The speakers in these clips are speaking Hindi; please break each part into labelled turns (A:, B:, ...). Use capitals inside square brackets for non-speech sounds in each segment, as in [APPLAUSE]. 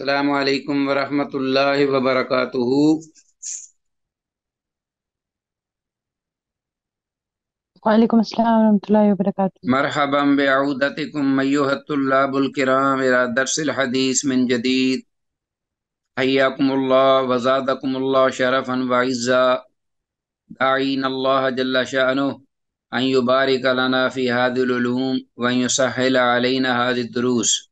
A: السلام عليكم ورحمة الله وبركاته وعليكم السلام ورحمة الله وبركاته مرحبا بعودتكم أيها الطلاب الكرام إلى درس الحديث من جديد حياكم الله وزادكم الله شرفا وعزا دعين الله جل شأنه أن يبارك لنا في هذه العلوم وأن يسهل علينا هذه الدروس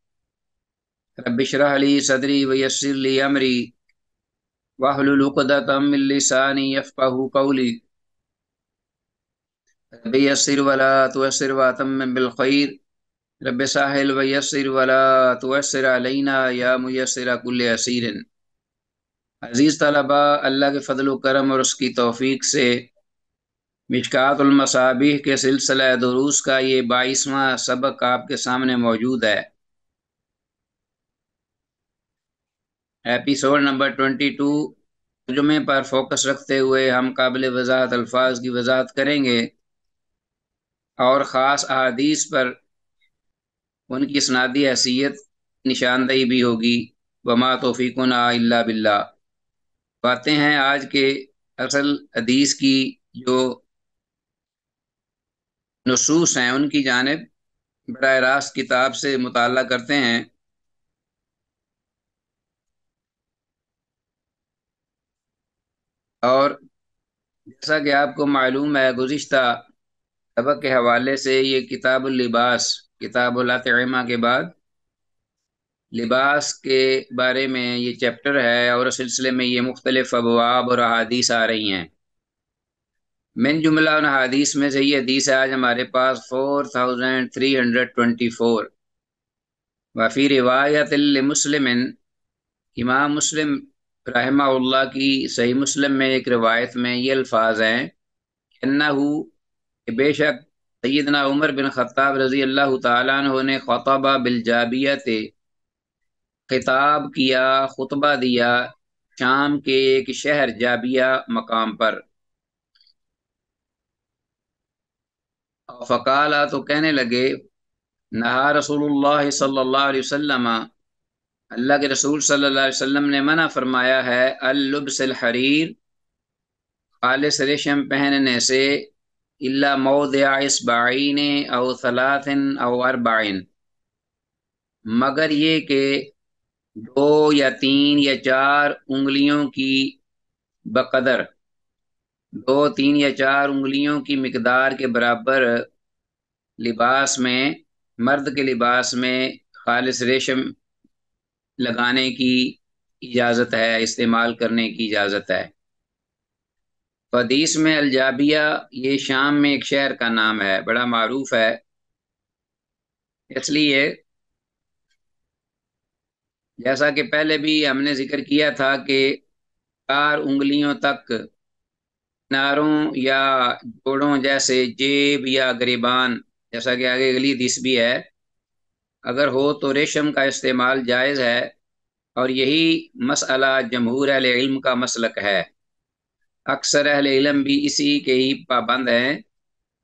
A: رب اشرح لي صدري ويسر لي امري واحلل عقدة من لساني يفقهوا قولي رب يسر ولا تيسر واتمم بالخير رب سهل ويسر ولا تيسر علينا या मुयसर कुल असीर अज़ीज़ तलबा अल्लाह के फ़ल करम और उसकी तोफ़ी से मिशकातमसाबी के सिलसिला दरूस का ये बाईसवां सबक आपके सामने मौजूद है एपिसोड नंबर ट्वेंटी टू तर्जुमे पर फोकस रखते हुए हम काबिल वजाहत अल्फाज की वजाहत करेंगे और ख़ास अदीस पर उनकी सनादी हैसियत निशानदेही भी होगी वमा तोफ़ीक ना बिल्ला बातें हैं आज के असल हदीस की जो नसूस हैं उनकी जानब बर रास्त किताब से मुताल करते हैं और जैसा कि आपको मालूम है गुज्त सबक के हवाले से ये किताब लिबास किताब लातमा के बाद लिबास के बारे में ये चैप्टर है और सिलसिले में ये मुख्तलिफ अबवाब और अदीस आ रही हैं मिन जुमला उन हदीस में से ये हदीस है आज हमारे पास four thousand three hundred twenty four वफ़ी रिवायत मुस्लिम इमाम मुस्लिम रहमा की सही मुस्लिम में एक रिवायत में ये अल्फाज हैं हु बेशक सैदना उमर बिन ख़ताब रजी अल्लाह तु ने खतबा बिलजाबियत खिताब किया खुतबा दिया शाम के एक शहर जाबिया मकाम पर फ़काला तो कहने लगे नहा रसूलुल्लाह सल्ला अल्लाह के रसूल सल्लल्लाहु अलैहि वसल्लम ने मना फरमाया है अल्लुबसल हरीर खालिस रेशम पहनने से इल्ला मऊदयासबाइन अव सलातिन अव अरबाइन मगर ये के दो या तीन या चार उंगलियों की बकदर दो तीन या चार उंगलियों की मकदार के बराबर लिबास में मर्द के लिबास में खालिस रेशम लगाने की इजाज़त है इस्तेमाल करने की इजाज़त है फदीस में अलजाबिया ये शाम में एक शहर का नाम है बड़ा मरूफ है इसलिए जैसा कि पहले भी हमने जिक्र किया था कि चार उंगलियों तक नारों या जोड़ों जैसे जेब या गरीबान जैसा कि आगे अगली दिस भी है अगर हो तो रेशम का इस्तेमाल जायज़ है और यही मसला जमहूर अहल इल्म का मसलक है अक्सर अहल इलम भी इसी के ही पाबंद हैं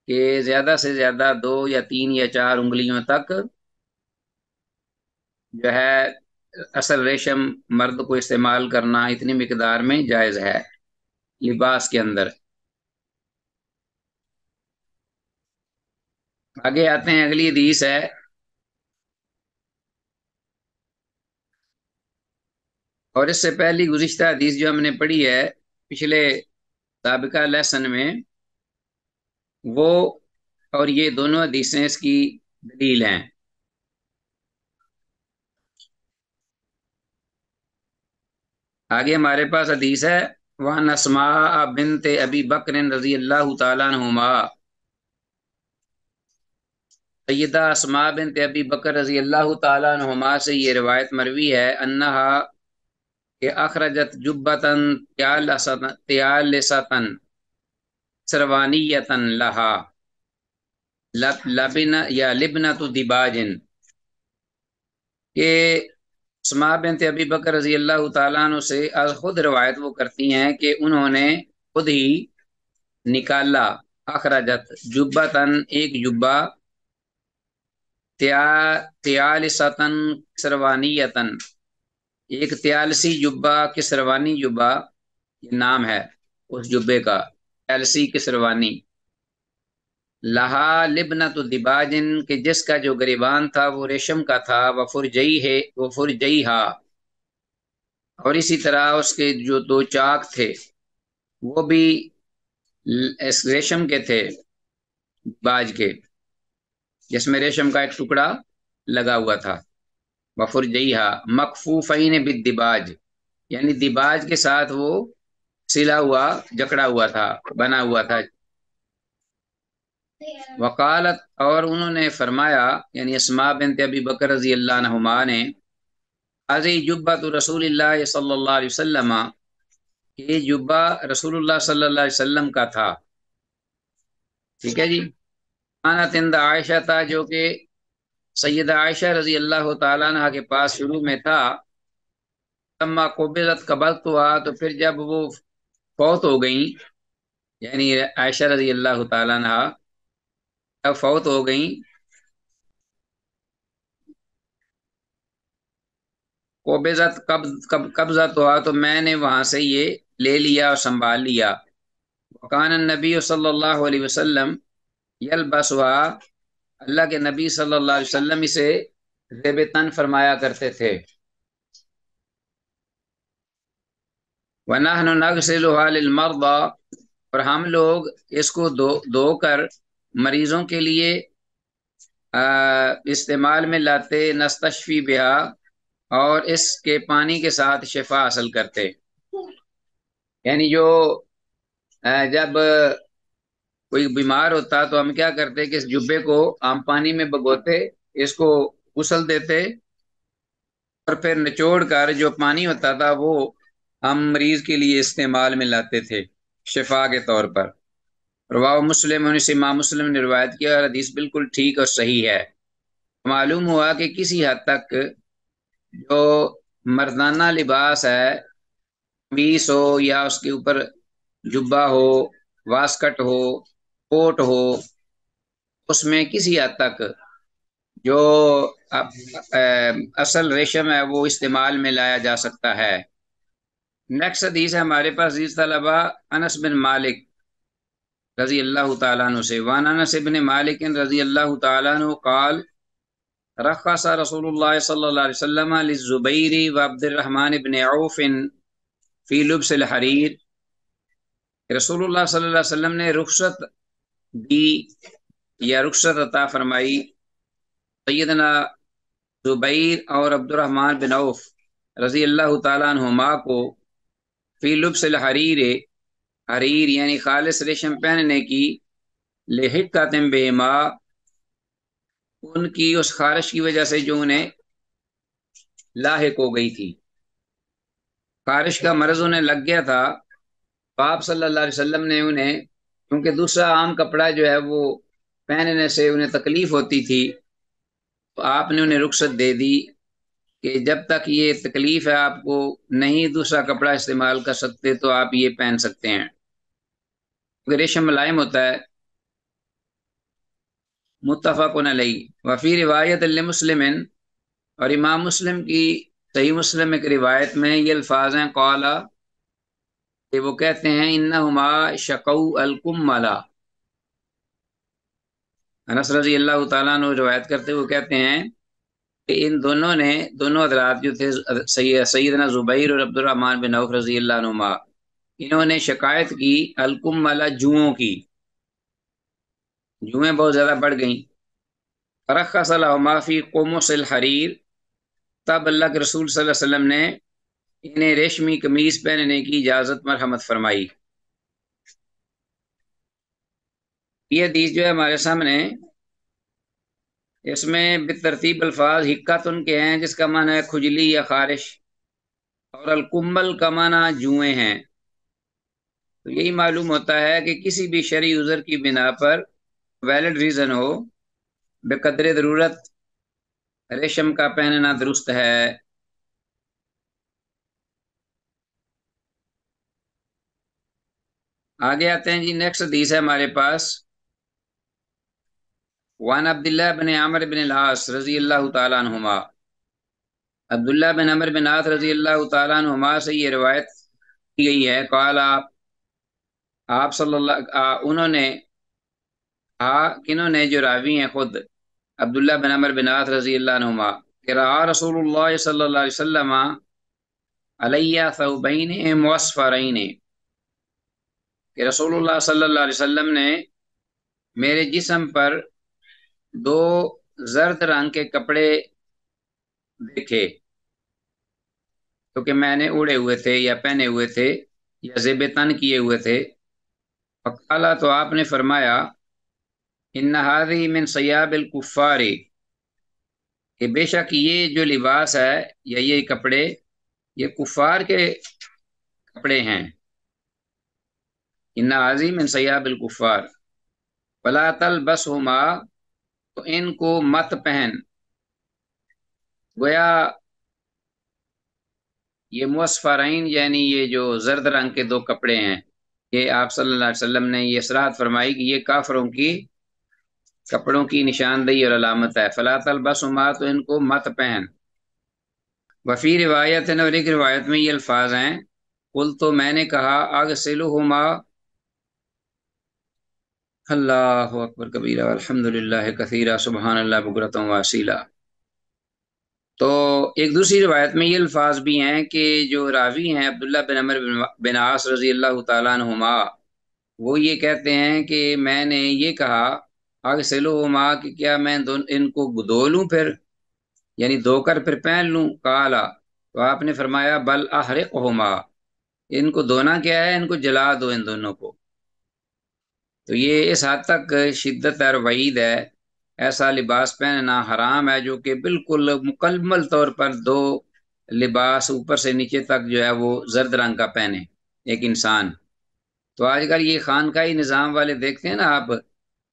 A: कि ज़्यादा से ज़्यादा दो या तीन या चार उंगलियों तक जो है असल रेशम मर्द को इस्तेमाल करना इतनी मकदार में जायज़ है लिबास के अंदर आगे आते हैं अगली हदीस है और इससे पहली गुज्त हदीस जो हमने पढ़ी है पिछले सबका लेसन में वो और ये दोनों हदीसें इसकी दलील हैं आगे हमारे पास हदीस है वान असमा ते अबी बकर रजी अल्लाह तुमा सैदा असमा ते अबी बकर रजी अल्लाह तुमा से ये रवायत मरवी है अन्ना अखरजत जुब्बतन त्यालसतन सरवानियतन लहा लब लबिन या लिबन तो दिबाजिन के समा बिनत अबी बकर रजी अल्लाह तु से खुद रवायत वो करती हैं कि उन्होंने खुद ही निकाला अखराजत जुब्बा तन एक जुब्बा त्या त्यालिसतन सरवानियतन एक त्यालसी जुब्बा किसरवानी जुब्बा ये नाम है उस जुब्बे का त्यालसी किसरवानी लहा लिबना तो दिबाजिन के जिसका जो गरीबान था वो रेशम का था वह जई है फुरजई हा और इसी तरह उसके जो दो चाक थे वो भी इस रेशम के थे बाज के जिसमें रेशम का एक टुकड़ा लगा हुआ था वफुरजहा मकफूफैन बिदिबाज यानी दिबाज के साथ वो सिला हुआ जकड़ा हुआ था बना हुआ था वकालत और उन्होंने फरमाया यानी इसमा बिन अबी बकर रजी अल्लाहमा ने अजी तो रसूल सल्ला वसलम ये जुब्बा रसूलुल्लाह सल्लल्लाहु अलैहि वसल्लम का था ठीक है जी आना तिंदा आयशा था जो कि सैयद आयशा रजी अल्लाह तह के पास शुरू में था तम्मा कोबरत कबल तो आ तो फिर जब वो फौत हो गई यानी आयशा रजी अल्लाह तह तब फौत हो गई कोबेजत कब कब कब्जा तो आ तो मैंने वहां से ये ले लिया और संभाल लिया वकान नबी सल्लल्लाहु अलैहि वसल्लम यल बसवा अल्लाह के नबी सल्लल्लाहु अलैहि वसल्लम इसे रेबतन फरमाया करते थे वनाहनगसलमरदा और हम लोग इसको दो धोकर मरीज़ों के लिए इस्तेमाल में लाते नस्तशफी ब्या और इसके पानी के साथ शिफा हासिल करते यानी जो जब कोई बीमार होता तो हम क्या करते कि इस जुब्बे को आम पानी में भगोते इसको उसल देते और फिर निचोड़ कर जो पानी होता था वो हम मरीज के लिए इस्तेमाल में लाते थे शिफा के तौर पर रवा मुस्लिम से माँ मुस्लिम ने रवायत किया और हदीस बिल्कुल ठीक और सही है मालूम हुआ कि किसी हद तक जो मर्दाना लिबास है बीस हो या उसके ऊपर जुब्बा हो वास्कट हो कोट हो उसमें किसी हद तक जो आ, आ, असल रेशम है वो इस्तेमाल में लाया जा सकता है नेक्स्ट हदीस है हमारे पास अजीज तलबा अनस बिन मालिक रजी अल्लाह तु से वान अनस बिन मालिक रजी अल्लाह तु कल रखा रसूल सल्लाम व अब्दुलरहमान बिन औफिन फ़ी लुब्स हरीर रसूलुल्लाह सल्लल्लाहु अलैहि वसल्लम ने रुखसत दी या रुखसत अता फरमाई सैदना ज़ुबैर और अब्दुलरहमान बिन औफ रज़ी अल्लाह तुमा को फ़ी हरीर हरीर यानी खालिस रेशम पहनने की का लहिका माँ उनकी उस खारिश की वजह से जो उन्हें लाक हो गई थी खारिश का मर्ज उन्हें लग गया था बाप सल्लल्लाहु अलैहि वसल्लम ने उन्हें क्योंकि दूसरा आम कपड़ा जो है वो पहनने से उन्हें तकलीफ होती थी तो आपने उन्हें रुख्सत दे दी कि जब तक ये तकलीफ है आपको नहीं दूसरा कपड़ा इस्तेमाल कर सकते तो आप ये पहन सकते हैं क्योंकि रेशम मुलायम होता है मुतफ़ लई वफ़ी रिवायत मुस्लिम और इमाम मुस्लिम की सही मुस्लिम एक रिवायत में ये अल्फाज हैं कौला कि वो कहते हैं इन्ना हुमा शकऊ अलकुम माला अनस रजी अल्लाह तु रवायत करते हुए कहते हैं कि इन दोनों ने दोनों हजरात जो थे सैदना ज़ुबैर और अब्दुलरहमान बिन नौफ रजी अल्लाह इन्होंने शिकायत की अलकुम माला जुओं की जुएँ बहुत ज़्यादा बढ़ गई रखा सलामाफ़ी कोमोसिल हरीर तब अल्लाह के रसूल सल्लल्लाहु अलैहि वसल्लम ने इन्हें रेशमी कमीज पहनने की इजाजत मरहमत फरमाई ये हदीस जो है हमारे सामने इसमें बेतरतीब अल्फाज हिक्कातन के हैं जिसका माना है खुजली या खारिश और अलकुम्बल का माना जुए हैं तो यही मालूम होता है कि किसी भी शरी यूजर की बिना पर वैलिड रीज़न हो बेकदरे ज़रूरत रेशम का पहनना दुरुस्त है आगे आते हैं जी नेक्स्ट हदीस है हमारे पास वन अब्दुल्ला बिन आमर बिन लास रजी अल्लाह तुमा अब्दुल्ला बिन अमर बिन आस रजी अल्लाह तुमा से ये रवायत की गई है कॉल आप आप सल्लल्लाहु उन्होंने हा किन्होंने जो रावी हैं खुद अब्दुल्ला बिन अमर बिन आस रजी अल्लाहमा किरा रसूल सल्ला वसलम अलैया सऊबैन मसफ़रैन कि रसूलुल्लाह सल्लल्लाहु अलैहि वसल्लम ने मेरे जिसम पर दो जर्द रंग के कपड़े देखे तो मैंने उड़े हुए थे या पहने हुए थे या जेब तन किए हुए थे पकाला तो आपने फरमाया इन मिन सयाबिल कुफ़ारी कि बेशक ये जो लिबास है या ये कपड़े ये कुफ़ार के कपड़े हैं इन्ना आजीम इन सयाबिल कुफ़ार वलातल बस माँ तो इनको मत पहन गोया ये मुसफ़राइन यानी ये जो जर्द रंग के दो कपड़े हैं ये आप सल्लल्लाहु अलैहि वसल्लम ने ये सराहत फरमाई कि ये काफरों की कपड़ों की निशानदेही और अलामत है फलातल बस उमा तो इनको मत पहन वफ़ी रिवायत और एक रिवायत में ये अल्फाज हैं कुल तो मैंने कहा अग सिलुमा अल्लाह अकबर कबीरा अलहमदिल्ला कसीरा सुबहान अल्लाह बुकरत वसीला तो एक दूसरी रवायत में ये अल्फाज भी हैं कि जो रावी हैं अब्दुल्ला बिन अमर बिन आस रजी अल्लाह तुमा वो ये कहते हैं कि मैंने ये कहा आगे लो उमा कि क्या मैं इनको दो लूँ फिर यानी धोकर फिर पहन लूँ काला तो आपने फरमाया बल आहरक होमा इनको दोना क्या है इनको जला दो इन दोनों को तो ये इस हद तक शिद्दत और वईद है ऐसा लिबास पहनना हराम है जो कि बिल्कुल मुकम्मल तौर पर दो लिबास ऊपर से नीचे तक जो है वो जर्द रंग का पहने एक इंसान तो आजकल ये खानकाई निज़ाम वाले देखते हैं ना आप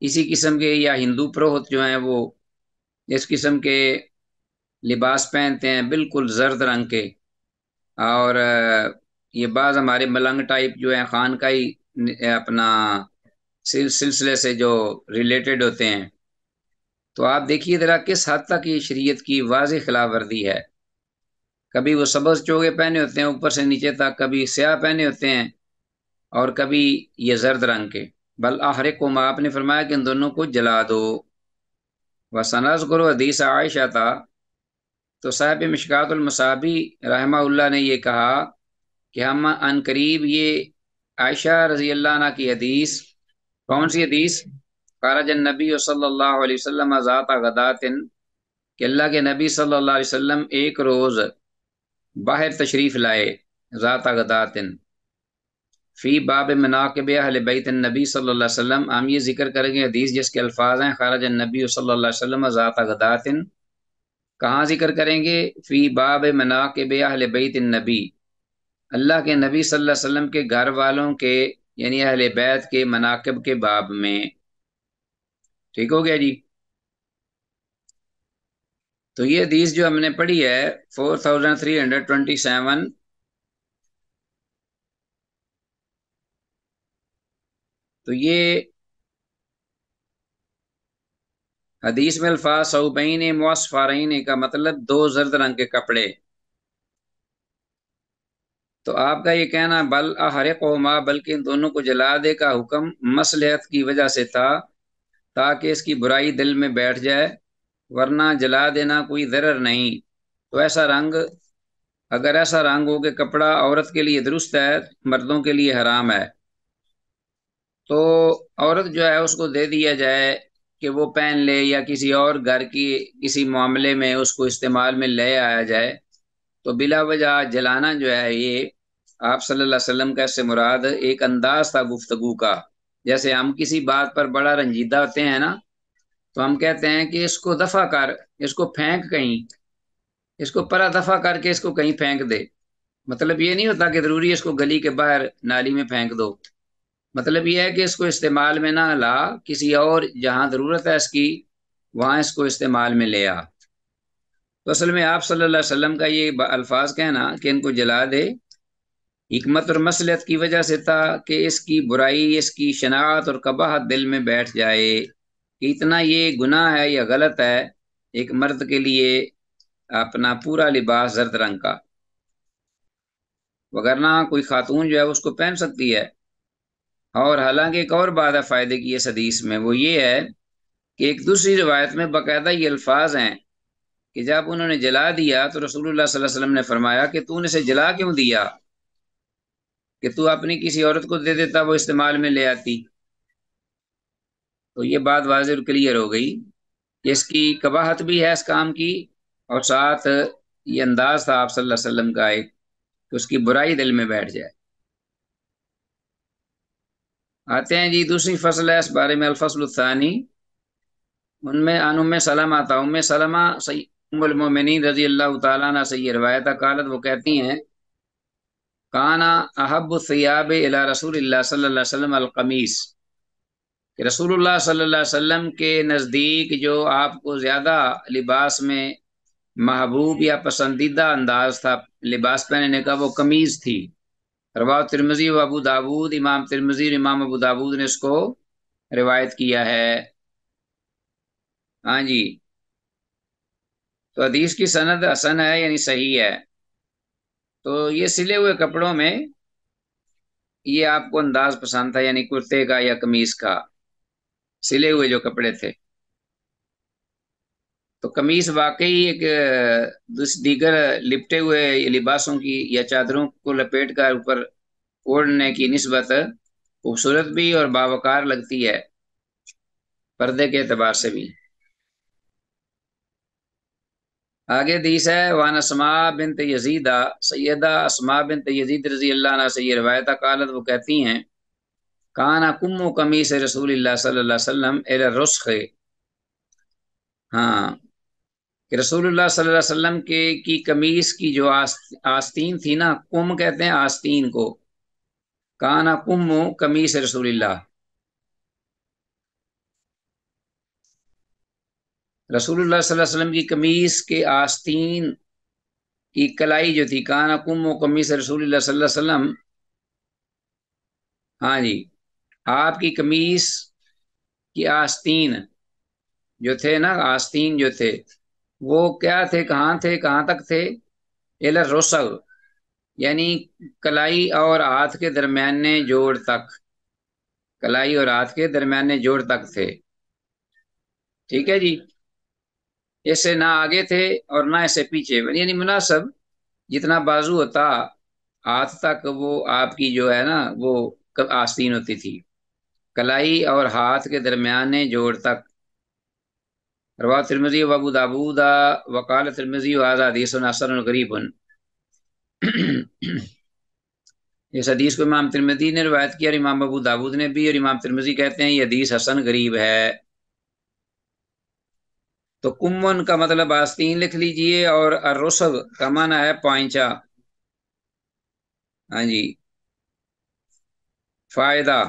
A: इसी किस्म के या हिंदू प्रोहत जो हैं वो इस किस्म के लिबास पहनते हैं बिल्कुल जर्द रंग के और ये बाज़ हमारे मलंग टाइप जो है खानकाई अपना सिलसिले से जो रिलेटेड होते हैं तो आप देखिए जरा किस हद तक ये शरीयत की वाज खिलाफ वर्दी है कभी वो सबज चोगे पहने होते हैं ऊपर से नीचे तक कभी स्याह पहने होते हैं और कभी ये जर्द रंग के बल आहरे को माँ आपने फरमाया कि इन दोनों को जला दो व सनाज गुरु हदीस आयशा था तो साहब मशकातुलमसाबी रहमा ने यह कहा कि हम अनकरीब ये आयशा रजी अल्लाह की हदीस कौन सी हदीस ख़ारज नबी सल्लल्लाहु अलैहि वसल्लम के गदातिन कि अल्लाह के नबी सल्लल्लाहु अलैहि वसल्लम एक रोज़ बाहर तशरीफ़ लाए ज़ात गदातिन फ़ी बाब मनाकब अहल बैत नबी सल्लल्लाहु अलैहि वसल्लम हम ये जिक्र करेंगे हदीस जिसके अल्फाज हैं खाराजन नबी सल्लल्लाहु अलैहि वसल्लम गदातिन कहाँ जिक्र करेंगे फ़ी बाब मनाकब अहल बैत नबी अल्लाह के नबी सल्लल्लाहु अलैहि वसल्लम के घर वालों के यानी अहल बैत के मनाकब के बाब में ठीक हो गया जी तो ये हदीस जो हमने पढ़ी है four thousand three hundred twenty seven तो ये हदीस में अल्फाज सऊबैन मौसफारैन का मतलब दो जर्द रंग के कपड़े तो आपका ये कहना बल अहरक माँ बल्कि इन दोनों को जला दे का हुक्म मसलहत की वजह से था ताकि इसकी बुराई दिल में बैठ जाए वरना जला देना कोई जरर नहीं तो ऐसा रंग अगर ऐसा रंग हो कि कपड़ा औरत के लिए दुरुस्त है मर्दों के लिए हराम है तो औरत जो है उसको दे दिया जाए कि वो पहन ले या किसी और घर की किसी मामले में उसको इस्तेमाल में ले आया जाए तो बिला वजह जलाना जो है ये आप सल्लल्लाहु अलैहि वसल्लम का से मुराद एक अंदाज था गुफ्तगु का जैसे हम किसी बात पर बड़ा रंजीदा होते हैं ना तो हम कहते हैं कि इसको दफा कर इसको फेंक कहीं इसको परा दफा करके इसको कहीं फेंक दे मतलब ये नहीं होता कि ज़रूरी इसको गली के बाहर नाली में फेंक दो मतलब यह है कि इसको इस्तेमाल में ना ला किसी और जहां ज़रूरत है इसकी वहां इसको इस्तेमाल में ले आ तो असल में आप सल्लल्लाहु अलैहि वसल्लम का ये अल्फाज कहना कि इनको जला दे हमत और मसलियत की वजह से था कि इसकी बुराई इसकी शनात और कबाहत दिल में बैठ जाए कि इतना ये गुनाह है या गलत है एक मर्द के लिए अपना पूरा लिबास जर्द रंग का वगरना कोई खातून जो है उसको पहन सकती है और हालांकि एक और बात है फ़ायदे की इस हदीस में वो ये है कि एक दूसरी रिवायत में बाकायदा ये अल्फाज हैं कि जब उन्होंने जला दिया तो रसूलुल्लाह सल्लल्लाहु अलैहि वसल्लम ने फरमाया कि तू इसे जला क्यों दिया कि तू अपनी किसी औरत को दे देता वो इस्तेमाल में ले आती तो ये बात वाज क्लियर हो गई कि इसकी कबाहत भी है इस काम की और साथ ये अंदाज था आप सल्लल्लाहु अलैहि वसल्लम का एक कि उसकी बुराई दिल में बैठ जाए आते हैं जी दूसरी फसल है इस बारे में अलफसलानी उनमें अनुम उम सलामा था उम सलामा सही रजी अल्लाह तला से ये रवायत कालत वो कहती हैं काना अहब सयाब अला रसूल अलकमीस के नज़दीक जो आपको ज़्यादा लिबास में महबूब या पसंदीदा अंदाज था लिबास पहनने का वो कमीज़ थी रवा तिरमजी व अबू दाबूद इमाम तिरमजी और इमाम अबू दाबूद ने इसको रिवायत किया है हाँ जी तो हदीस की सनद हसन है यानी सही है तो ये सिले हुए कपड़ों में ये आपको अंदाज पसंद था यानी कुर्ते का या कमीज का सिले हुए जो कपड़े थे तो कमीज वाकई एक दीगर लिपटे हुए लिबासों की या चादरों को लपेट कर ऊपर ओढ़ने की नस्बत खूबसूरत भी और बावकार लगती है पर्दे के अतबार से भी आगे दीस है वान असमा बिन तजीदा सैदा असमा बिन तजीद रजी अल्लाह से ये रवायत कालत वो कहती हैं काना कुम कमी से रसूल सल्लम रुस्ख हाँ कि रसूल सल्लम के की कमीज की जो आस्त, आस्तीन थी ना कुम कहते हैं आस्तीन को काना कुम कमी से रसूल रसूलुल्लाह सल्लल्लाहु अलैहि वसल्लम की कमीज के आस्तीन की कलाई जो थी कान कुम कमीज रसूलुल्लाह सल्लल्लाहु अलैहि वसल्लम हाँ जी आपकी कमीज की आस्तीन जो थे ना आस्तीन जो थे वो क्या थे कहाँ थे कहाँ तक थे एलर रोसल यानी कलाई और हाथ के दरम्याने जोड़ तक कलाई और हाथ के दरम्याने जोड़ तक थे ठीक है जी ऐसे ना आगे थे और ना ऐसे पीछे यानी मुनासब जितना बाजू होता हाथ तक वो आपकी जो है ना वो आस्तीन होती थी कलाई और हाथ के दरम्याने जोड़ तक रवा तिरमजी वबू दाबूदा वकाल तिरमजी आज़ादीसन गरीबन इस हदीस को इमाम तिरमदी ने रवायत किया और इमाम अबू दाबूद ने भी और इमाम तिरमजी कहते हैं ये हदीस हसन गरीब है तो कुमन का मतलब आस्तीन लिख लीजिए और अरुसब का माना है पाइचा हाँ जी फायदा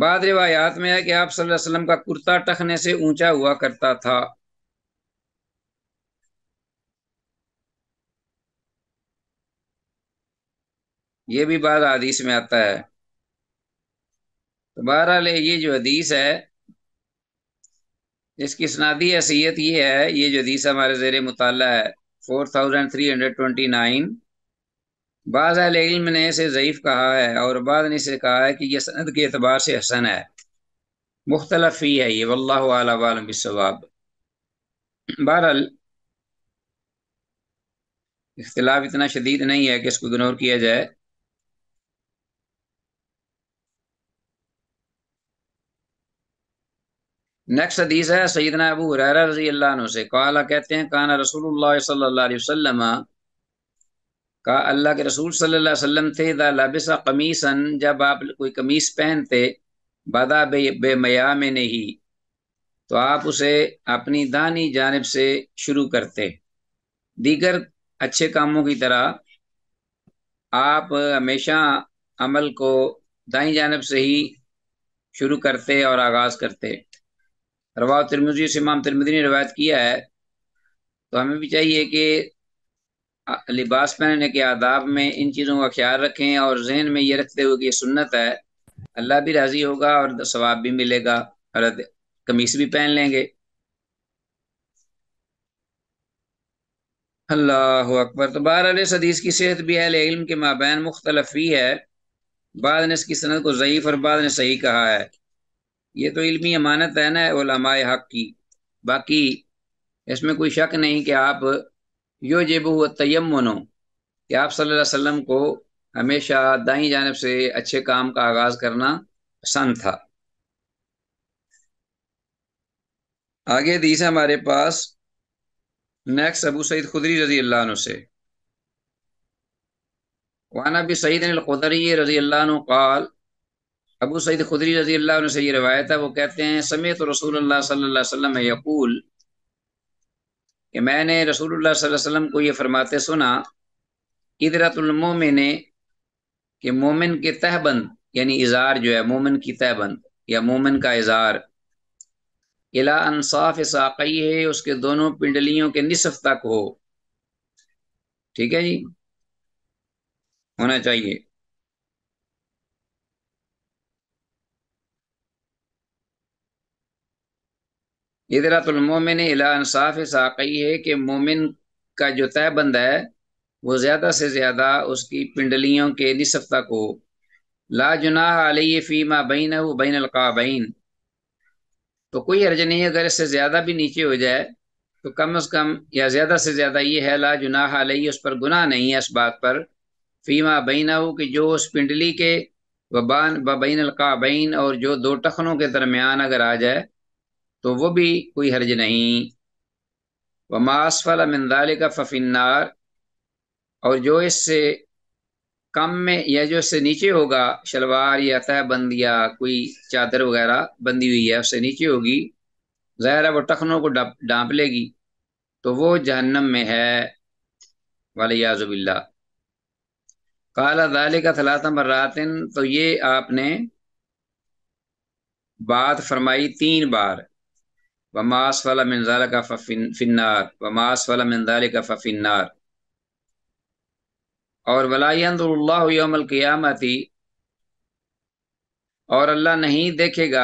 A: बाद रिवायात में है कि आप सल्लल्लाहु अलैहि वसल्लम का कुर्ता टखने से ऊंचा हुआ करता था ये भी बात हदीस में आता है तो बहरहाल ये जो हदीस है इसकी सनादी हैसीत ये है ये जो हदीस हमारे जेर मुताल है four thousand three hundred twenty nine बाज़ ने इसे ज़यीफ़ कहा है और बाद ने इसे कहा है कि यह सनद के अतबार से हसन है मुख्तलफ ही है ये वल्लवालमसवाब बहरहाल इख्तलाफ इतना शदीद नहीं है कि इसको इग्नोर किया जाए नेक्स्ट हदीस है सईदना अबू हुरैरा रजी अल्लाह से काला कहते हैं काना रसूल सल्ला वसल्लम का अल्लाह के रसूल सल्लल्लाहु अलैहि वसल्लम थे दा लबिसा कमीसन जब आप कोई कमीस पहनते बदा बे बेमया में नहीं तो आप उसे अपनी दानी जानब से शुरू करते दीगर अच्छे कामों की तरह आप हमेशा अमल को दाई जानब से ही शुरू करते और आगाज़ करते रवा तिरमजी से इमाम तिरमदी ने रवायत किया है तो हमें भी चाहिए कि लिबास पहनने के आदाब में इन चीज़ों का ख्याल रखें और जहन में ये रखते हुए कि यह सुन्नत है अल्लाह भी राज़ी होगा और सवाब भी मिलेगा और कमीज भी पहन लेंगे अल्लाह अकबर तो बार इस की सेहत भी अहल इल्म के माबैन मुख्तलफ ही है बाद ने इसकी सनत को ज़यीफ़ और बाद ने सही कहा है ये तो इल्मी अमानत है ना ओलमाए हक की बाकी इसमें कोई शक नहीं कि आप यो जेबू तयमनो कि आप सल्लल्लाहु अलैहि वसल्लम को हमेशा दाई जानब से अच्छे काम का आगाज करना पसंद था आगे दीस हमारे पास नेक्स्ट अबू सईद खुदरी रजी अल्लाह से वाना भी सईद खुदरी रजी अल्लाह काल अबू सईद खुदरी रजी अल्लाह से ये रवायत है वो कहते हैं समय तो रसूल अल्लाह सल्लल्लाहु अलैहि यकूल कि मैंने रसूल अल्लाह वसल्लम को ये फरमाते सुना इदरतुलमोमिन के मोमिन के तहबंद यानी इज़ार जो है मोमिन की तहबंद या मोमिन का इज़ार इला अनसाफ साकई है उसके दोनों पिंडलियों के निसफ तक हो ठीक है जी होना चाहिए इदरातुलमोमिन इलासाफ़ साकई है कि मोमिन का जो तय बंद है वो ज़्यादा से ज़्यादा उसकी पिंडलियों के निसफ़ तक हो लाजुनाह फ़ीमा बैन बहन बैन अलकाबैन तो कोई हर्ज नहीं अगर इससे ज़्यादा भी नीचे हो जाए तो कम अज़ कम या ज़्यादा से ज़्यादा ये है लाजुनाह आलिए उस पर गुनाह नहीं है इस बात पर फ़ीमा बैना हो कि जो उस पिंडली के वबान बबैन अलकाबैन और जो दो टखनों के दरमियान अगर आ जाए तो वो भी कोई हर्ज नहीं व मासफल मंदाल का फफिनार और जो इससे कम में या जो इससे नीचे होगा शलवार या तह बंद या कोई चादर वगैरह बंधी हुई है उससे नीचे होगी ज़ाहिर वो टखनों को डांप लेगी तो वो जहन्नम में है याजुबिल्ला काला दाल का थलातम रातिन तो ये आपने बात फरमाई तीन बार और वलायमल और अल्लाह नहीं देखेगा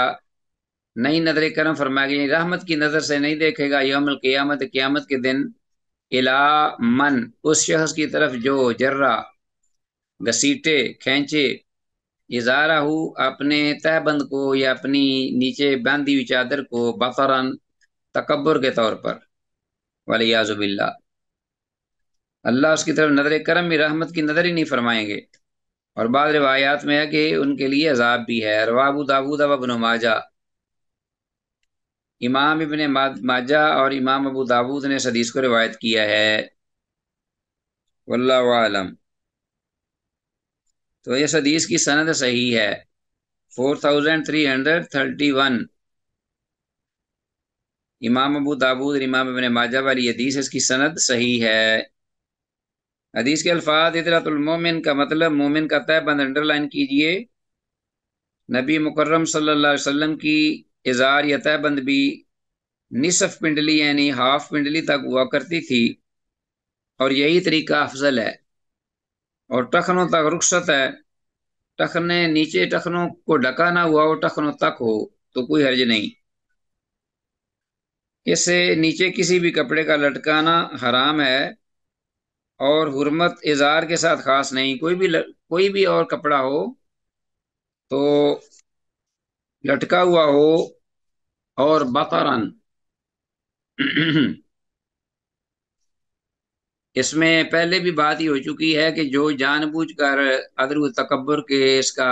A: नहीं नजर करम फरमाएगी रहमत की नज़र से नहीं देखेगा योमल क्यामत क्यामत के दिन इला मन उस शख्स की तरफ जो जर्रा घसीटे खेचे इजारा हु अपने तहबंद को या अपनी नीचे बांधी हुई चादर को बफरन तकबर के तौर पर वाले याजुबिल्ला अल्लाह उसकी तरफ नजर करम भी रहमत की नज़र ही नहीं फरमाएंगे और बाद रवायात में है कि उनके लिए अजाब भी है रवाबू दाबूद अबन माजा इमाम इबन माजा और इमाम अबू दाबूद ने सदीस को रिवायत किया है वल्लम तो इस हदीस की सनद सही है four thousand three hundred thirty one इमाम अबू दाबूद इमाम अबिन माजा वाली हदीस इसकी सनद सही है हदीस के अल्फाज इतरातुलमोमिन का मतलब मोमिन का तय बंद अंडरलाइन कीजिए नबी मुकर्रम सल्लल्लाहु अलैहि वसल्लम की इजार या तय बंद भी निसफ पिंडली यानी हाफ पिंडली तक हुआ करती थी और यही तरीका अफजल है और टखनों तक रुखसत है टखने नीचे टखनों को ढका ना हुआ हो टखनों तक हो तो कोई हर्ज नहीं इससे नीचे किसी भी कपड़े का लटकाना हराम है और हुरमत इजार के साथ खास नहीं कोई भी ल, कोई भी और कपड़ा हो तो लटका हुआ हो और बकरन [CLEARS THROAT] इसमें पहले भी बात ही हो चुकी है कि जो जानबूझकर अदर तकबर के इसका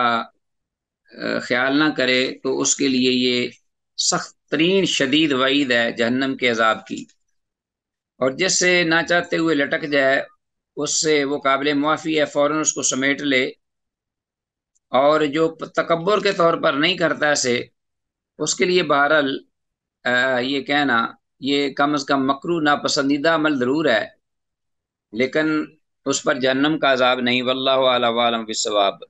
A: ख्याल ना करे तो उसके लिए ये सख्त तरीन शदीद वईद है जहन्नम के अजाब की और जिससे ना चाहते हुए लटक जाए उससे वो काबिल मुआफ़ी है फ़ौर उसको समेट ले और जो तकबर के तौर पर नहीं करता से उसके लिए बहरल ये कहना ये कम अज़ कम मकरू नापसंदीदा अमल ज़रूर है लेकिन उस पर जन्म का अजाब नहीं विसवाब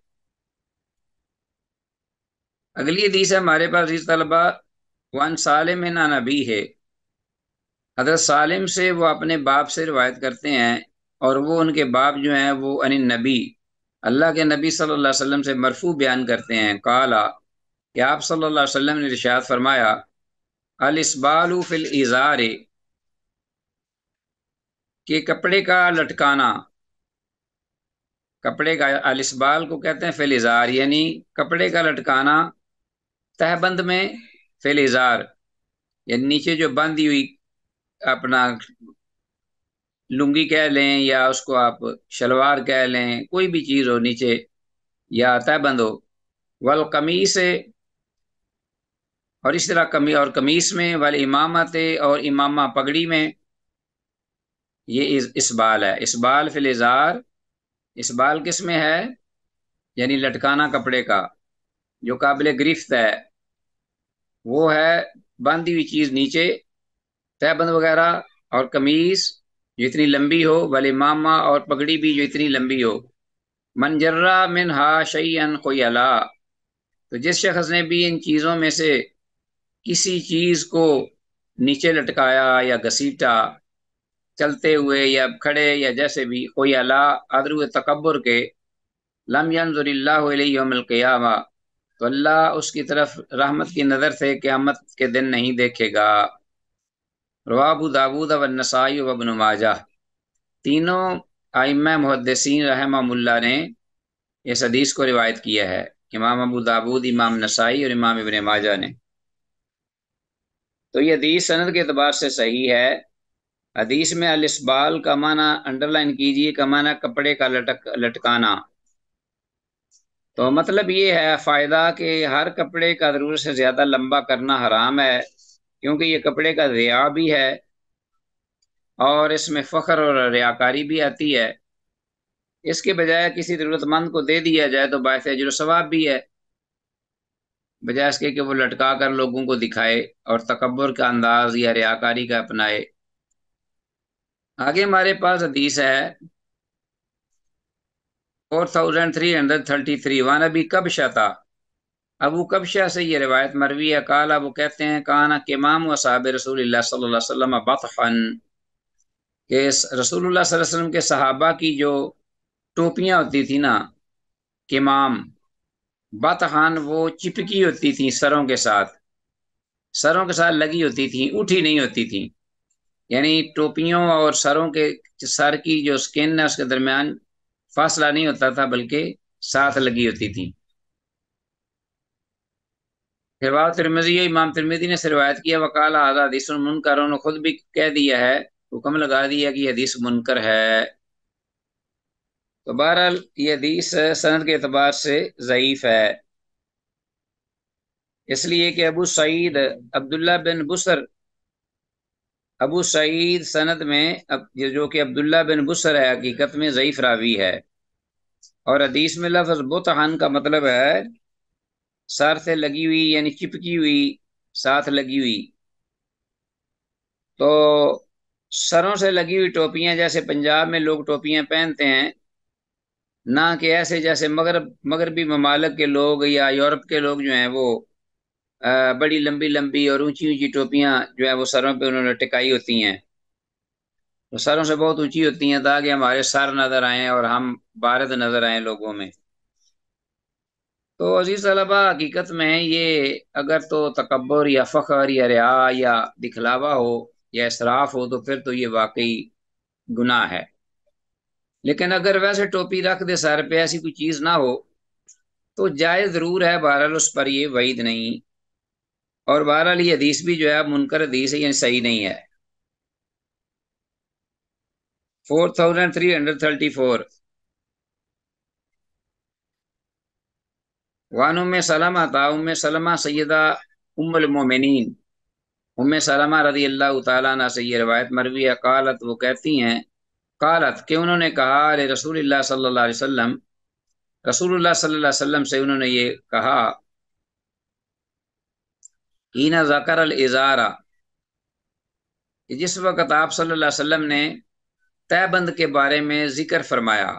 A: अगली हदीस है हमारे पास इस तलबा वन सालिम ना नबी है हजरत सालिम से वो अपने बाप से रिवायत करते हैं और वो उनके बाप जो हैं वो अन नबी अल्लाह के नबी सल्लल्लाहु अलैहि वसल्लम से मरफू बयान करते हैं काला कि आप सल्लल्लाहु अलैहि वसल्लम ने रिशात फरमाया अलसबालू फिल इज़ारे कि कपड़े का लटकाना कपड़े का अलिसबाल को कहते हैं फेलिजार यानी कपड़े का लटकाना तहबंद में फेलिजार यानी नीचे जो बंधी हुई अपना लुंगी कह लें या उसको आप शलवार कह लें कोई भी चीज़ हो नीचे या तहबंद हो वल कमीस और इस तरह कमी और कमीस में वाल इमामत और इमामा पगड़ी में ये इसबाल है इसबाल फिल इजार इसबाल किस में है यानी लटकाना कपड़े का जो काबिल गिरफ्त है वो है बांधी हुई चीज़ नीचे तयबंद वगैरह और कमीज जो इतनी लंबी हो वाले मामा और पगड़ी भी जो इतनी लंबी हो मनजर्रा मिन हा शैन कोयला तो जिस शख्स ने भी इन चीज़ों में से किसी चीज़ को नीचे लटकाया या घसीटा चलते हुए या खड़े या जैसे भी कोई अला अदरु तकबर के लम यमज़ुल्लाम तो अल्लाह उसकी तरफ रहमत की नज़र से क़्यामत के दिन नहीं देखेगा रवाबू दाबूद व नसाई वबन माजा तीनों आइम मुहदसिन रहमल्ला ने इस हदीस को रिवायत किया है इमाम अबू दाबूद इमाम नसाई और इमाम इबन माजा ने तो ये हदीस सनद के अतबार से सही है हदीस में अलिसबाल का माना अंडरलाइन कीजिए का माना कपड़े का लटक लटकाना तो मतलब ये है फ़ायदा कि हर कपड़े का ज़रूर से ज़्यादा लंबा करना हराम है क्योंकि ये कपड़े का रिया भी है और इसमें फ़ख्र और रियाकारी भी आती है इसके बजाय किसी ज़रूरतमंद को दे दिया जाए तो बायस अजरसवाब भी है बजाय इसके कि वो लटका कर लोगों को दिखाए और तकबर का अंदाज़ या रियाकारी का अपनाए आगे हमारे पास हदीस है four thousand three hundred thirty three वान अभी कबशा था अबू शाह से ये रिवायत मरवी है काला वो कहते हैं काना के माम साहब रसूल सल्लम बतफन के रसूल वसम के सहाबा की जो टोपियाँ होती थी ना किमाम बतहान वो चिपकी होती थी सरों के साथ सरों के साथ लगी होती थी उठी नहीं होती थी यानी टोपियों और सरों के सर की जो स्किन है उसके दरमियान फासला नहीं होता था बल्कि साथ लगी होती थी रिवायत तिरमिजी इमाम तिरमिजी ने रिवायत किया वकाल आजा हदीस मुनकर उन्होंने खुद भी कह दिया है हुक्म लगा दिया कि हदीस मुनकर है तो बहरहाल ये हदीस सनद के अतबार से ज़यीफ है इसलिए कि अबू सईद अब्दुल्ला बिन बुसर अबू सईद सनद में अब जो कि अब्दुल्ला बिन बुसर है हकीकत में ज़यीफ़ रावी है और हदीस में लफ्ज़ बुतहान का मतलब है सर से लगी हुई यानी चिपकी हुई साथ लगी हुई तो सरों से लगी हुई टोपियां जैसे पंजाब में लोग टोपियां पहनते हैं ना कि ऐसे जैसे मगर मगरबी ममालक के लोग या यूरोप के लोग जो हैं वो बड़ी लंबी लंबी और ऊंची ऊंची टोपियां जो है वो सरों पे उन्होंने टिकाई होती हैं तो सरों से बहुत ऊंची होती हैं ताकि हमारे सर नजर आए और हम भारत नजर आए लोगों में तो अजीज तलाबा हकीकत में ये अगर तो तकबर या फ़ख्र या रिया या दिखलावा हो या इसराफ हो तो फिर तो ये वाकई गुनाह है लेकिन अगर वैसे टोपी रख दे सर पे ऐसी कोई चीज़ ना हो तो जायज़ ज़रूर है बहरहाल उस पर ये वईद नहीं और बहरहाल ये हदीस भी जो है मुनकर हदीस है यानी सही नहीं है four thousand three hundred thirty four वान उम सलमा था उम सलमा सैदा उमल मोमिन उम सलमा रदी अल्लाह ताला से ये रवायत मरवी है कालत वो कहती हैं कालत के उन्होंने कहा अरे रसूल सल्ला वसम रसूल सल्ला वसम से उन्होंने ये कहा हीना जकर इज़ारा जिस वक़्त आप सल्लल्लाहु अलैहि वसल्लम ने तयबंद के बारे में ज़िक्र फरमाया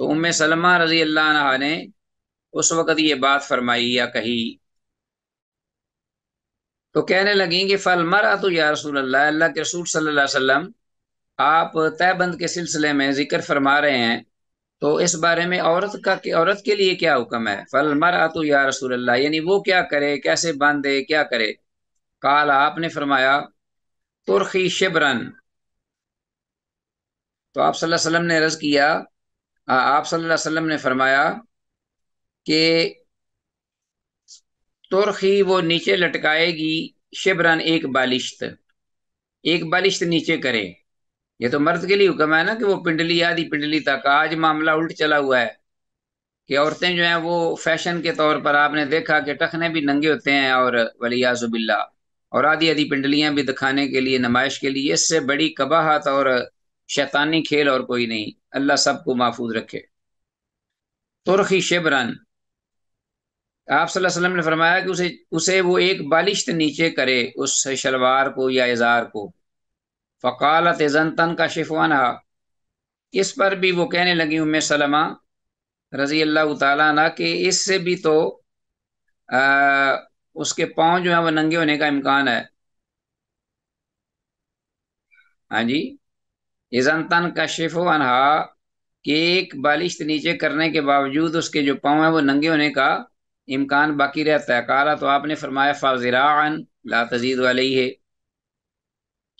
A: तो उम सलमा रजी अल्लाह ने उस वक़्त ये बात फरमाई या कही तो कहने लगी कि फल मरा तो या रसूल अल्लाह के रसूल सल्लल्लाहु अलैहि वसल्लम आप तयबंद के सिलसिले में ज़िक्र फरमा रहे हैं तो इस बारे में औरत का औरत के लिए क्या हुक्म है फल मर आतु या रसूल अल्लाह यानी वो क्या करे कैसे बांधे क्या करे काल आपने फरमाया तुरखी शिबरन तो आप सल्लल्लाहु अलैहि वसल्लम ने रज किया आप सल्लल्लाहु अलैहि वसल्लम ने फरमाया कि तुरखी वो नीचे लटकाएगी शिबरन एक बालिश्त एक बालिश्त नीचे करे ये तो मर्द के लिए हुक्म है ना कि वो पिंडली आदि पिंडली तक आज मामला उल्ट चला हुआ है कि औरतें जो हैं वो फैशन के तौर पर आपने देखा कि टखने भी नंगे होते हैं और वलियाजुबिल्ला और आधी आधी पिंडलियां भी दिखाने के लिए नमाइश के लिए इससे बड़ी कबाहत और शैतानी खेल और कोई नहीं अल्लाह सबको महफूज रखे तुरखी शिबरन आप वसल्लम ने फरमाया कि उसे उसे वो एक बालिश नीचे करे उस शलवार को या इजार को फ़कालत जन का शिफवाना इस पर भी वो कहने लगी उम सलमा रज़ी अल्लाह ताली कि इससे भी तो आ, उसके पाँव जो है वह नंगे होने का इम्कान है हाँ जी इजन तन का शिफ अनहा कि एक बालिश नीचे करने के बावजूद उसके जो पाँव है वो नंगे होने का इम्कान बाकी रहता है कहा तो आपने फरमाया फाजिरा ला तजीद ही है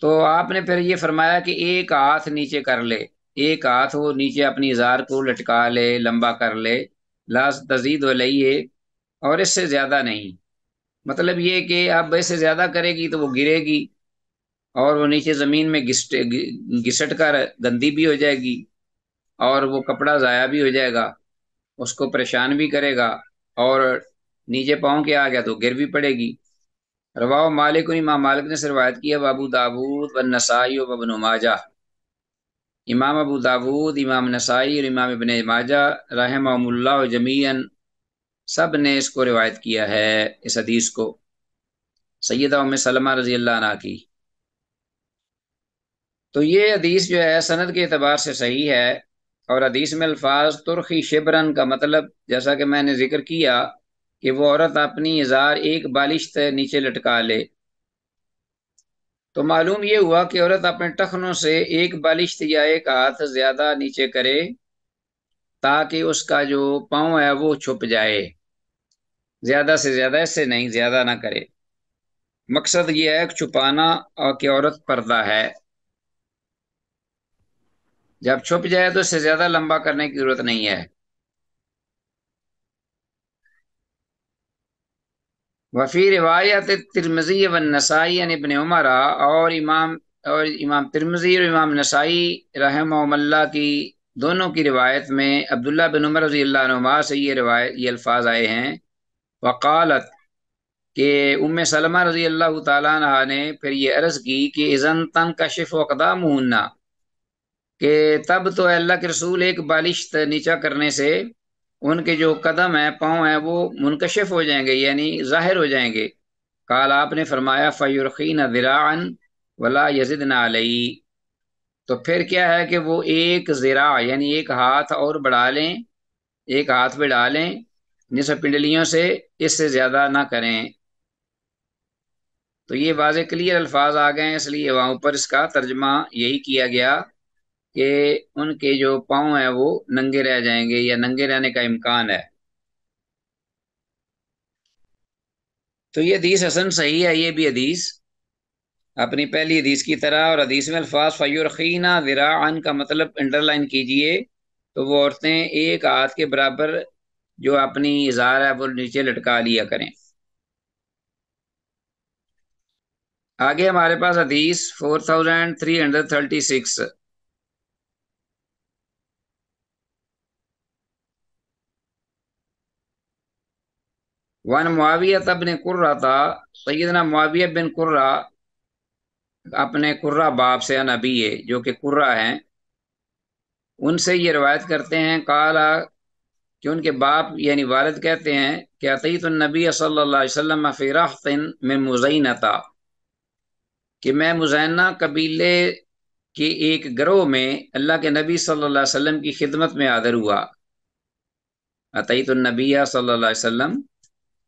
A: तो आपने फिर ये फरमाया कि एक हाथ नीचे कर ले एक हाथ वो नीचे अपनी इजार को लटका ले लंबा कर ले लाश तजीद वलइए और इससे ज़्यादा नहीं मतलब ये कि अब इससे ज़्यादा करेगी तो वो गिरेगी और वो नीचे ज़मीन में घिस घिसट कर गंदी भी हो जाएगी और वो कपड़ा ज़ाया भी हो जाएगा उसको परेशान भी करेगा और नीचे पाँव के आ गया तो गिर भी पड़ेगी रवा मालिक इमाम मालिक ने सरवायत की किया बाबू दाबूद व नसाई व माजा इमाम अबू दाबूद इमाम नसाई और इमाम इबन माजा रहमल्ला जमीन सब ने इसको रिवायत किया है इस हदीस को सैदा उम सलमा रजी अल्लाह की तो ये हदीस जो है सनद के अतबार से सही है और हदीस में अल्फाज तुर्खी शिबरन का मतलब जैसा कि मैंने जिक्र किया कि वो औरत अपनी इजार एक बालिश से नीचे लटका ले तो मालूम ये हुआ कि औरत अपने टखनों से एक बालिश या एक हाथ ज्यादा नीचे करे ताकि उसका जो पाँव है वो छुप जाए ज्यादा से ज्यादा ऐसे नहीं ज्यादा ना करे मकसद यह है कि छुपाना और कि औरत पर्दा है जब छुप जाए तो इससे ज्यादा लंबा करने की जरूरत नहीं है वफ़ी रवायत तिरमज़ी व नसाई इबन उमरा और इमाम और इमाम तिरमज़ी और इमाम नसाई रहमल्ला की दोनों की रिवायत में अब्दुल्ला बिन उमर रजी अल्लाह से ये रिवायत ये अल्फाज आए हैं वकालत के उम सलमा रजी अल्लाह तह ने फिर ये अर्ज़ की कि इज़न तन का शिफ वक़दा हन्ना के तब तो अल्लाह के रसूल एक बालिश नीचा करने से उनके जो कदम है पाँव है वो मुनकशिफ हो जाएंगे यानी ज़ाहिर हो जाएंगे काल आपने फरमाया फ़युरखीन ज़रान वला यजिद नालई तो फिर क्या है कि वो एक ज़रा यानी एक हाथ और बढ़ा लें एक हाथ पे डालें जिस पिंडलियों से इससे ज़्यादा ना करें तो ये वाज क्लियर अल्फाज आ गए हैं इसलिए वहाँ ऊपर इसका तर्जमा यही किया गया कि उनके जो पाँव हैं वो नंगे रह जाएंगे या नंगे रहने का इम्कान है तो ये हदीस हसन सही है ये भी हदीस अपनी पहली हदीस की तरह और हदीस में अल्फाज फ़यूरखीना ज़रान का मतलब अंडरलाइन कीजिए तो वो औरतें एक हाथ के बराबर जो अपनी इजार है वो नीचे लटका लिया करें आगे हमारे पास हदीस four thousand three hundred thirty six वन मुआविया तबन कुर्रा था सैदना मुआविया बिन कुर्रा अपने कुर्रा बाप से नबी है जो कि कुर्रा हैं उनसे ये रवायत करते हैं काला कि उनके बाप यानी वालद कहते हैं कि अतीत नबी फ़िरतिन में मुजैन था कि मैं मुजैना कबीले के एक ग्रोह में अल्लाह के नबी सल्लल्लाहु अलैहि की खिदमत में आदर हुआ अतीत नबी सल्लल्लाहु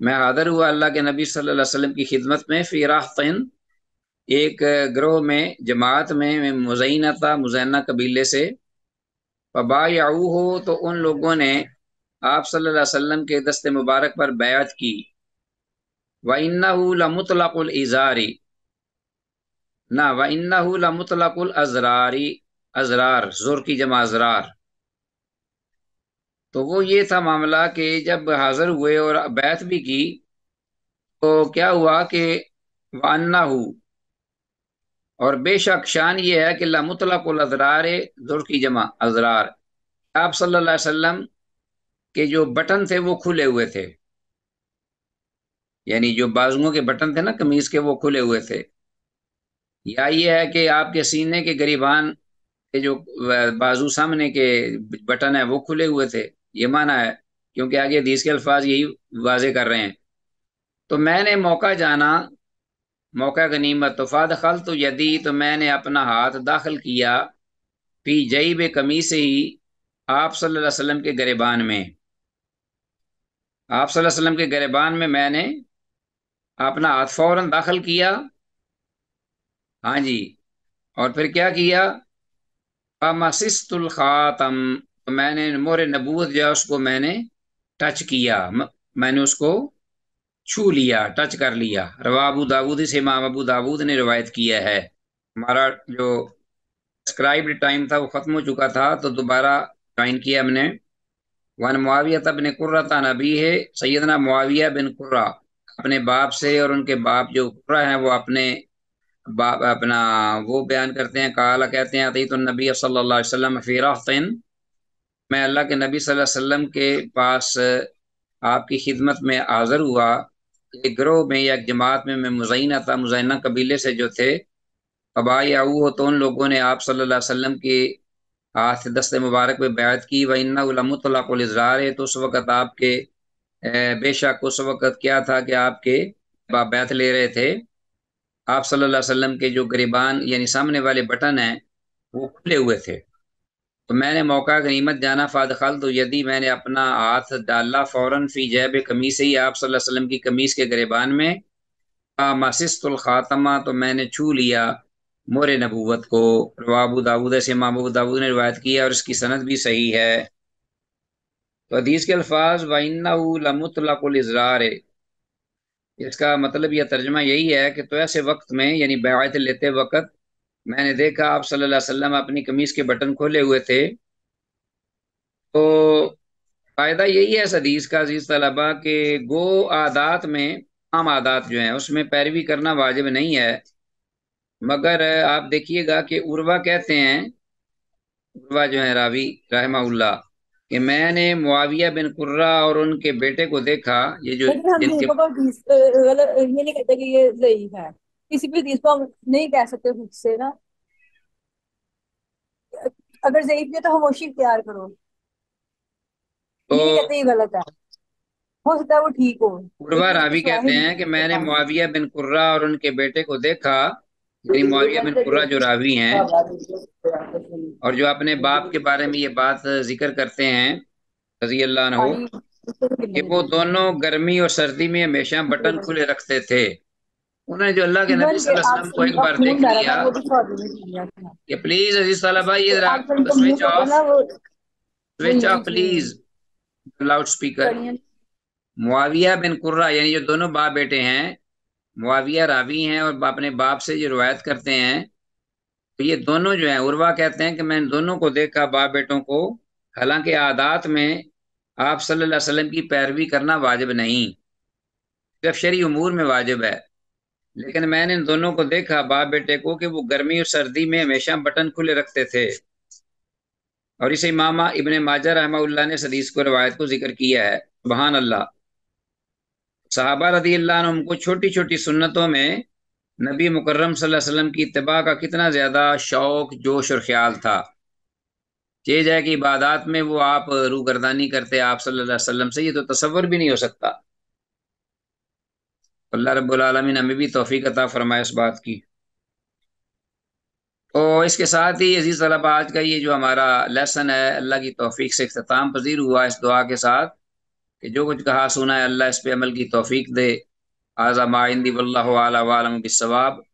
A: मैं हाजिर हुआ अल्लाह के नबी सल्लल्लाहु अलैहि वसल्लम की खिदमत में फ़िरातिन एक ग्रोह में जमात में मुजैना था मुजैना कबीले से याऊ हो तो उन लोगों ने आप सल्लल्लाहु अलैहि वसल्लम के दस्त मुबारक पर बैत की व मुतलाक़ारी ना व अज़रारी अजरार जोर की जमा अजरार तो वो ये था मामला कि जब हाजिर हुए और बैत भी की तो क्या हुआ कि वाना हु और बेशक शान ये है कि लामुतलक अजरार जुर की जमा अजरार आप सल्लल्लाहु अलैहि वसल्लम के जो बटन थे वो खुले हुए थे यानी जो बाजुओं के बटन थे ना कमीज के वो खुले हुए थे या ये है कि आपके सीने के गरीबान के जो बाजू सामने के बटन है वो खुले हुए थे ये माना है क्योंकि आगे हदीस के अल्फाज यही वाजे कर रहे हैं तो मैंने मौका जाना मौका गनीमत तो फ़ाद खल तो यदि तो मैंने अपना हाथ दाखिल किया फी जई बे कमी से ही आप सल्लल्लाहु अलैहि वसल्लम के गरेबान में आप सल्लल्लाहु अलैहि वसल्लम के गरेबान में मैंने अपना हाथ फ़ौर दाखिल किया हाँ जी और फिर क्या किया अमसिस्तुल ख़ातम तो मैंने मोर नबूत जो है उसको मैंने टच किया मैंने उसको छू लिया टच कर लिया रवा दाऊद से माँ अबू दाऊद ने रिवायत किया है हमारा जो सब्सक्राइब्ड टाइम था वो ख़त्म हो चुका था तो दोबारा ज्वाइन किया हमने वन मुआविया तब ने कुर्रा नबी है सैदना मुआविया बिन कुर्रा अपने बाप से और उनके बाप जो कुर्रा हैं वो अपने बाप अपना वो बयान करते हैं काला कहते हैं अतीत तो नबी सल्लल्लाहु अलैहि वसल्लम मैं अल्लाह के नबी सल्लल्लाहु अलैहि वसल्लम के पास आपकी खिदमत में हाजिर हुआ एक ग्रोह में या एक जमात में मैं मुजैना था मुजैना कबीले से जो थे अबाई आऊ हो तो उन लोगों ने आप सल्लल्लाहु अलैहि वसल्लम के हाथ दस्त मुबारक में बैत की व इन्नातलाज़ार है तो उस वक़्त आपके बेशक उस वक़्त क्या था कि आपके बाप बैत ले रहे थे आप सल्लल्लाहु अलैहि वसल्लम के जो गरीबान यानी सामने वाले बटन हैं वो खुले हुए थे तो मैंने मौका गनीमत जाना फ़ाद खल तो यदि मैंने अपना हाथ डाला फ़ौरन फ़ी जैब कमीज से ही आप सल्लल्लाहु अलैहि वसल्लम की कमीज़ के गरेबान में खातमा तो मैंने छू लिया मोर नबूवत को रवाबू दाऊद से महबूब दाऊद ने रिवायत किया और इसकी सनत भी सही है तो हदीस के अल्फाज वाइनातलाज़ार इसका मतलब यह तर्जमा यही है कि तो ऐसे वक्त में यानी बेवायत लेते वक्त मैंने देखा आप सल्लल्लाहु अलैहि वसल्लम अपनी कमीज के बटन खोले हुए थे तो फ़ायदा यही है सदीस का अजीज़ तलबा के गो आदात में आम आदात जो है उसमें पैरवी करना वाजिब नहीं है मगर आप देखिएगा कि उर्वा कहते हैं उर्वा जो है रावी रहमाउल्ला कि मैंने मुआविया बिन कुर्रा और उनके बेटे को देखा ये जो ये नहीं कहते कि ये सही है किसी भी चीज को हम नहीं कह सकते खुद से ना अगर जयीफ ने तो खामोशी इख्तियार करो तो ये कहते ही गलत है हो सकता है वो ठीक हो उर्वा रावी कहते हैं कि मैंने मुआविया बिन कुर्रा और उनके बेटे को देखा
B: तो मुआविया बिन कुर्रा जो रावी हैं
A: और जो अपने बाप के बारे में ये बात जिक्र करते हैं रजी अल्लाह कि वो दोनों गर्मी और सर्दी में हमेशा बटन खुले रखते थे उन्होंने जो अल्लाह के नबी वसल्लम को एक बार देख लिया कि प्लीज अजीज साला भाई ये तो जरा switch off switch off please loud speaker मुआविया बिन कुर्रा यानी जो दोनों बाप बेटे हैं मुआविया रावी हैं और अपने बाप से जो रवायत करते हैं तो ये दोनों जो हैं उर्वा कहते हैं कि मैं दोनों को देखा बाप बेटों को हालांकि आदात में आप सल्लल्लाहु अलैहि वसल्लम की पैरवी करना वाजिब नहीं जब शरी उमूर में वाजिब है लेकिन मैंने इन दोनों को देखा बाप बेटे को कि वो गर्मी और सर्दी में हमेशा बटन खुले रखते थे और इसे मामा इबन माजा रहमा ने सदीस को रवायत को जिक्र किया है बहान अल्लाह साहबा रदी अल्लाह को छोटी छोटी सुन्नतों में नबी मुकर्रम सल्लम की इतबा का कितना ज़्यादा शौक जोश और ख्याल था चेज है कि इबादात में वो आप रूगरदानी करते आप सल्लल्लाहु अलैहि वसल्लम से ये तो तस्वर भी नहीं हो सकता अल्लाह रबालमीन हमें भी तोफ़ी अता फ़रमाए इस बात की तो इसके साथ ही अजीज़ तलब आज का ये जो हमारा लेसन है अल्लाह की तोफ़ी से अख्ताम पजीर हुआ इस दुआ के साथ कि जो कुछ कहा सुना है अल्लाह इस पर अमल की तोफ़ी दे आज़ा माइंदी वल्ला वालम बिसवाब